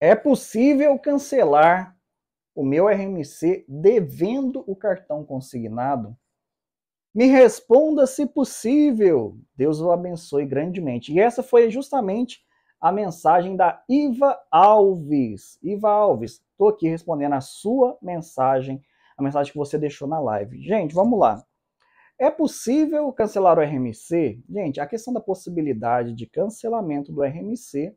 É possível cancelar o meu RMC devendo o cartão consignado? Me responda se possível. Deus o abençoe grandemente. E essa foi justamente a mensagem da Iva Alves. Iva Alves, estou aqui respondendo a sua mensagem, a mensagem que você deixou na live. Gente, vamos lá. É possível cancelar o RMC? Gente, a questão da possibilidade de cancelamento do RMC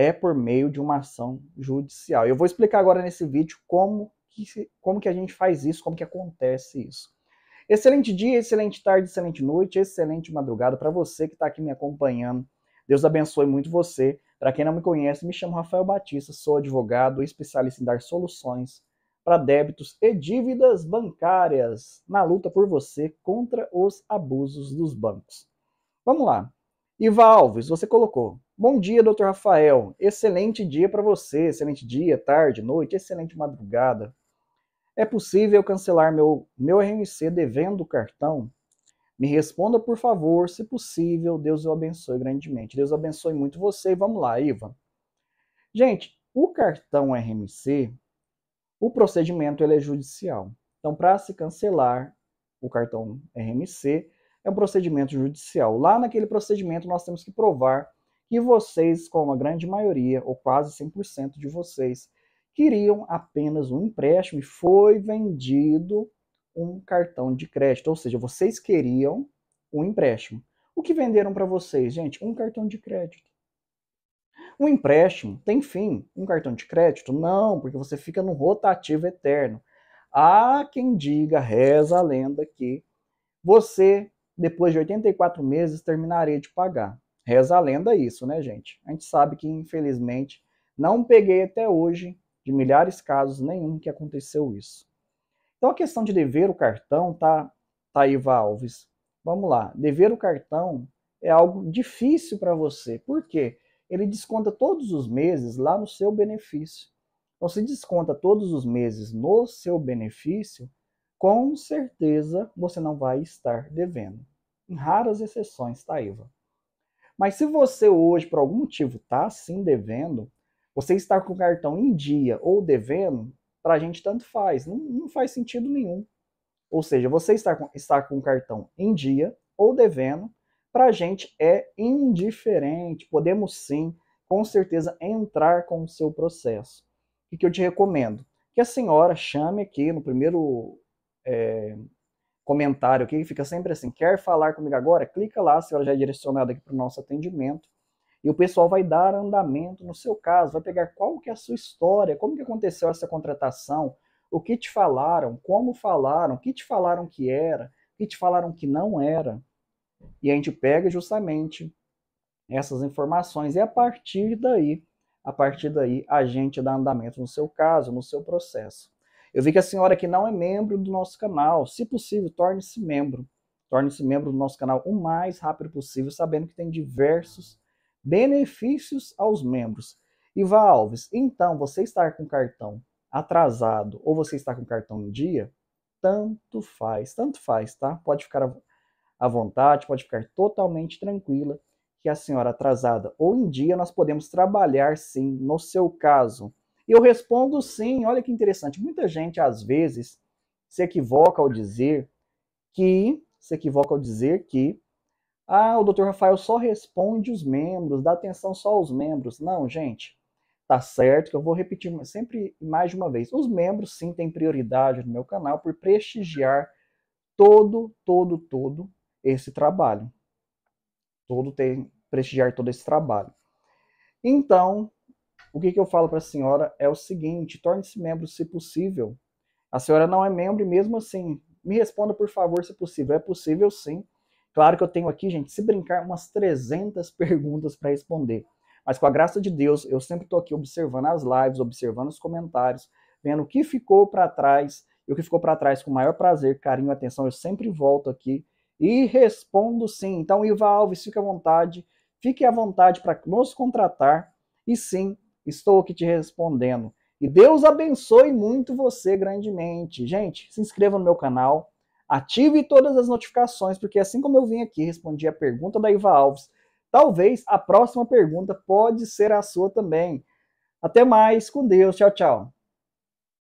é por meio de uma ação judicial. Eu vou explicar agora nesse vídeo como que, como que a gente faz isso, como que acontece isso. Excelente dia, excelente tarde, excelente noite, excelente madrugada para você que está aqui me acompanhando. Deus abençoe muito você. Para quem não me conhece, me chamo Rafael Batista, sou advogado especialista em dar soluções para débitos e dívidas bancárias na luta por você contra os abusos dos bancos. Vamos lá. Iva Alves, você colocou. Bom dia, doutor Rafael. Excelente dia para você. Excelente dia, tarde, noite, excelente madrugada. É possível cancelar meu, meu RMC devendo o cartão? Me responda, por favor, se possível. Deus o abençoe grandemente. Deus abençoe muito você. Vamos lá, Iva. Gente, o cartão RMC, o procedimento ele é judicial. Então, para se cancelar o cartão RMC, é um procedimento judicial. Lá naquele procedimento, nós temos que provar que vocês, como a grande maioria, ou quase 100% de vocês, queriam apenas um empréstimo e foi vendido um cartão de crédito. Ou seja, vocês queriam um empréstimo. O que venderam para vocês, gente? Um cartão de crédito. Um empréstimo tem fim. Um cartão de crédito? Não, porque você fica no rotativo eterno. Há quem diga, reza a lenda, que você, depois de 84 meses, terminaria de pagar. Reza a lenda isso, né, gente? A gente sabe que, infelizmente, não peguei até hoje, de milhares de casos, nenhum que aconteceu isso. Então, a questão de dever o cartão, tá, Taíva tá, Alves? Vamos lá. Dever o cartão é algo difícil para você. Por quê? Ele desconta todos os meses lá no seu benefício. Então, se desconta todos os meses no seu benefício, com certeza você não vai estar devendo. Em raras exceções, Taíva. Tá, mas se você hoje, por algum motivo, está sim devendo, você estar com o cartão em dia ou devendo, para a gente tanto faz, não, não, faz sentido nenhum. Ou seja, você estar com, está com o cartão em dia ou devendo, para a gente é indiferente. Podemos sim, com certeza, entrar com o seu processo. O que eu te recomendo? Que a senhora chame aqui no primeiro é, comentário aqui, que fica sempre assim, quer falar comigo agora? Clica lá, a senhora já é direcionada aqui para o nosso atendimento. E o pessoal vai dar andamento no seu caso, vai pegar qual que é a sua história, como que aconteceu essa contratação, o que te falaram, como falaram, o que te falaram que era, o que te falaram que não era. E a gente pega justamente essas informações e a partir daí, a partir daí a gente dá andamento no seu caso, no seu processo. Eu vi que a senhora que não é membro do nosso canal, se possível, torne-se membro. Torne-se membro do nosso canal o mais rápido possível, sabendo que tem diversos benefícios aos membros. Iva Alves, então você estar com cartão atrasado ou você está com cartão em dia, tanto faz, tanto faz, tá? Pode ficar à vontade, pode ficar totalmente tranquila que a senhora atrasada ou em dia nós podemos trabalhar sim no seu caso eu respondo sim. Olha que interessante. Muita gente, às vezes, se equivoca ao dizer que. Se equivoca ao dizer que. Ah, o doutor Rafael só responde os membros, dá atenção só aos membros. Não, gente. Tá certo que eu vou repetir sempre mais de uma vez. Os membros, sim, têm prioridade no meu canal por prestigiar todo, todo, todo esse trabalho. Todo tem prestigiar todo esse trabalho. Então, o que, que eu falo para a senhora é o seguinte: torne-se membro se possível. A senhora não é membro e mesmo assim, me responda por favor se possível. É possível sim. Claro que eu tenho aqui, gente, se brincar, umas 300 perguntas para responder. Mas com a graça de Deus, eu sempre estou aqui observando as lives, observando os comentários, vendo o que ficou para trás. E o que ficou para trás, com o maior prazer, carinho, atenção, eu sempre volto aqui e respondo sim. Então, Iva Alves, fique à vontade, fique à vontade para nos contratar. E sim, Estou aqui te respondendo. E Deus abençoe muito você grandemente. Gente, se inscreva no meu canal, ative todas as notificações, porque assim como eu vim aqui respondi a pergunta da Iva Alves, talvez a próxima pergunta pode ser a sua também. Até mais, com Deus, tchau, tchau.